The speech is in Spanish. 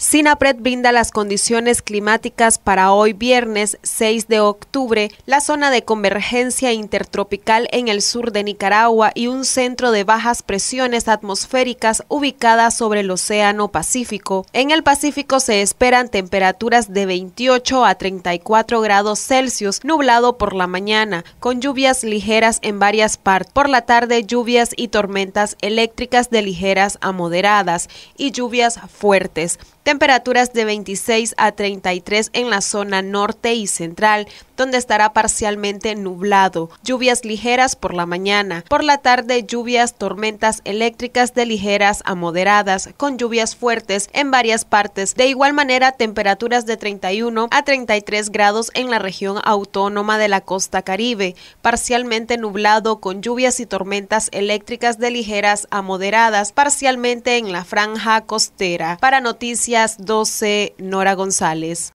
SINAPRED brinda las condiciones climáticas para hoy viernes 6 de octubre, la zona de convergencia intertropical en el sur de Nicaragua y un centro de bajas presiones atmosféricas ubicada sobre el Océano Pacífico. En el Pacífico se esperan temperaturas de 28 a 34 grados Celsius, nublado por la mañana, con lluvias ligeras en varias partes. Por la tarde, lluvias y tormentas eléctricas de ligeras a moderadas y lluvias fuertes temperaturas de 26 a 33 en la zona norte y central, donde estará parcialmente nublado, lluvias ligeras por la mañana, por la tarde lluvias, tormentas eléctricas de ligeras a moderadas, con lluvias fuertes en varias partes, de igual manera temperaturas de 31 a 33 grados en la región autónoma de la costa caribe, parcialmente nublado con lluvias y tormentas eléctricas de ligeras a moderadas, parcialmente en la franja costera. Para noticias 12, Nora González.